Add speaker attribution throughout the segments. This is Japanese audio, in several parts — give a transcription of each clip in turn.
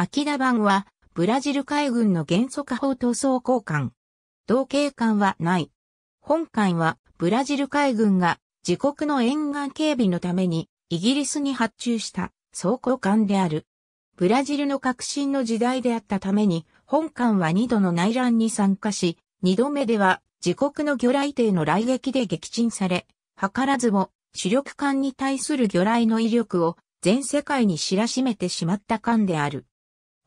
Speaker 1: アキダ版は、ブラジル海軍の元素化法塗装交換。同警官はない。本艦は、ブラジル海軍が、自国の沿岸警備のために、イギリスに発注した、装甲艦である。ブラジルの革新の時代であったために、本艦は2度の内乱に参加し、2度目では、自国の魚雷艇の来撃で撃沈され、図らずも、主力艦に対する魚雷の威力を、全世界に知らしめてしまった艦である。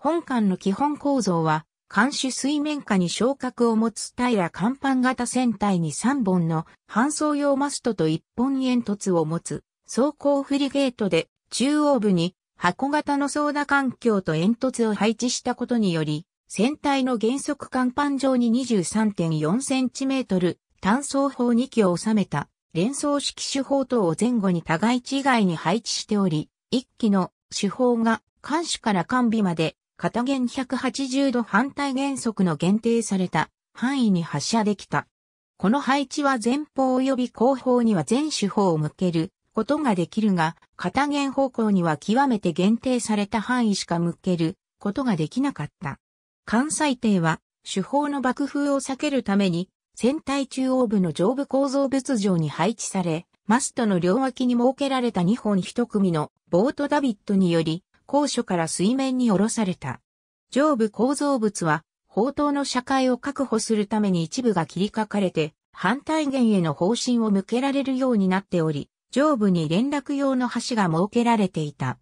Speaker 1: 本館の基本構造は、監視水面下に昇格を持つ平甲板型船体に3本の搬送用マストと1本煙突を持つ装甲フリゲートで中央部に箱型の操舵環境と煙突を配置したことにより、船体の原則甲板上に 23.4cm 単装砲2機を収めた連装式手法等を前後に互い違いに配置しており、1機の手法が艦首から艦尾まで片弦180度反対原則の限定された範囲に発射できた。この配置は前方及び後方には全手法を向けることができるが、片弦方向には極めて限定された範囲しか向けることができなかった。関西艇は手法の爆風を避けるために、船体中央部の上部構造物上に配置され、マストの両脇に設けられた2本1組のボートダビットにより高所から水面に下ろされた。上部構造物は、砲塔の社会を確保するために一部が切りかかれて、反対弦への方針を向けられるようになっており、上部に連絡用の橋が設けられていた。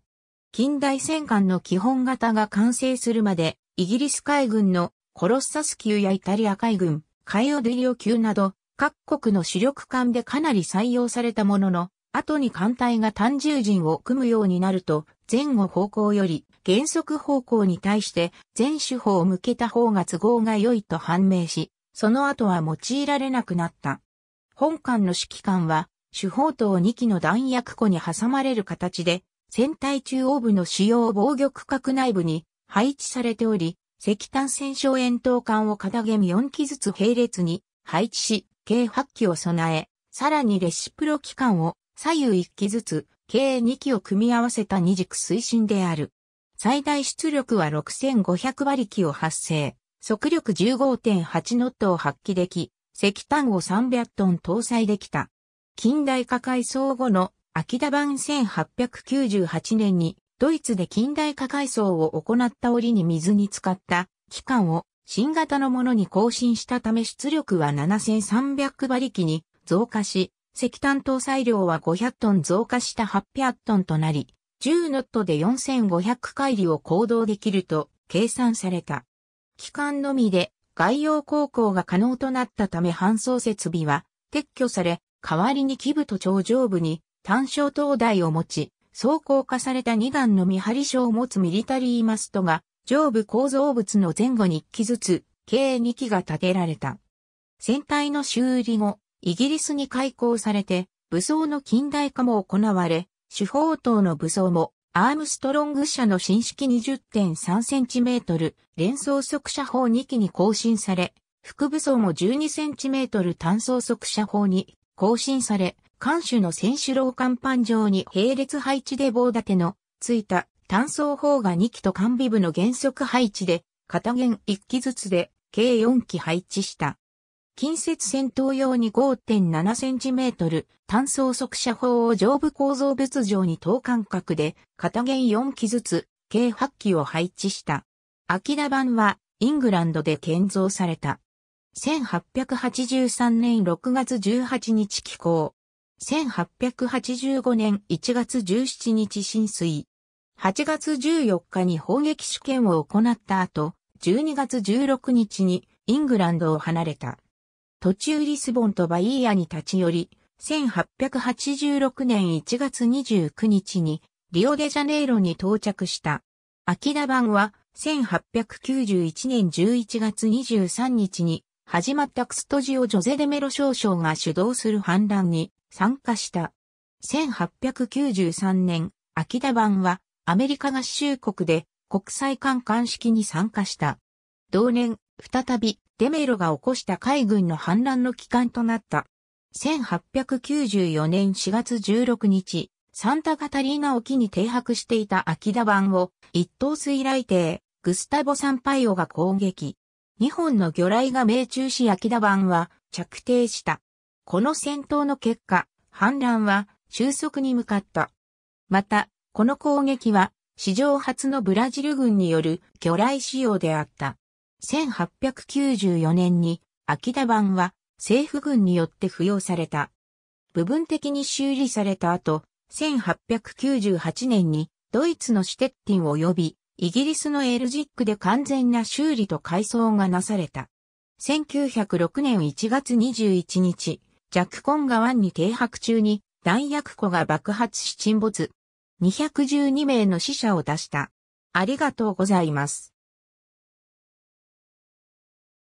Speaker 1: 近代戦艦の基本型が完成するまで、イギリス海軍のコロッサス級やイタリア海軍、カイオデリオ級など、各国の主力艦でかなり採用されたものの、後に艦隊が単重陣を組むようになると、前後方向より原則方向に対して全手法を向けた方が都合が良いと判明し、その後は用いられなくなった。本館の指揮官は、手法等2機の弾薬庫に挟まれる形で、船体中央部の主要防御区画内部に配置されており、石炭戦勝円筒管を片弦4機ずつ並列に配置し、計8機を備え、さらにレシプロ機関を左右1機ずつ計2機を組み合わせた二軸推進である。最大出力は6500馬力を発生、速力15.8ノットを発揮でき、石炭を300トン搭載できた。近代化改装後の秋田版1898年にドイツで近代化改装を行った折に水に浸かった機関を新型のものに更新したため出力は7300馬力に増加し、石炭搭載量は500トン増加した800トンとなり、10ノットで4500回里を行動できると計算された。機関のみで外洋航行が可能となったため搬送設備は撤去され、代わりに基部と頂上部に単焦灯台を持ち、装甲化された2段の見張り所を持つミリタリーマストが、上部構造物の前後に1機ずつ、計2機が建てられた。船体の修理後、イギリスに開港されて、武装の近代化も行われ、主砲塔の武装も、アームストロング社の新式 20.3cm 連装速射砲2機に更新され、副武装も 12cm 単装速射砲に更新され、艦首の選手楼甲板上に並列配置で棒立てのついた単装砲が2機と艦備部の原則配置で、片弦1機ずつで計4機配置した。近接戦闘用に 5.7cm 単装速射砲を上部構造物上に等間隔で片弦4機ずつ計8機を配置した。秋田版はイングランドで建造された。1883年6月18日寄港。1885年1月17日浸水。8月14日に砲撃試験を行った後、12月16日にイングランドを離れた。途中リスボンとバイーアに立ち寄り、1886年1月29日にリオデジャネイロに到着した。秋田版は1891年11月23日に始まったクストジオ・ジョゼ・デメロ少将が主導する反乱に参加した。1893年、秋田版はアメリカ合衆国で国際観艦式に参加した。同年、再びデメロが起こした海軍の反乱の期間となった。1894年4月16日、サンタガタリーナ沖に停泊していた秋田湾を一等水雷艇、グスタボ・サンパイオが攻撃。日本の魚雷が命中し秋田湾は着底した。この戦闘の結果、反乱は収束に向かった。また、この攻撃は史上初のブラジル軍による魚雷使用であった。1894年に秋田版は政府軍によって付与された。部分的に修理された後、1898年にドイツのシュテッティンを呼び、イギリスのエルジックで完全な修理と改装がなされた。1906年1月21日、ジャクコン湾に停泊中に弾薬庫が爆発し沈没。212名の死者を出した。ありがとうございます。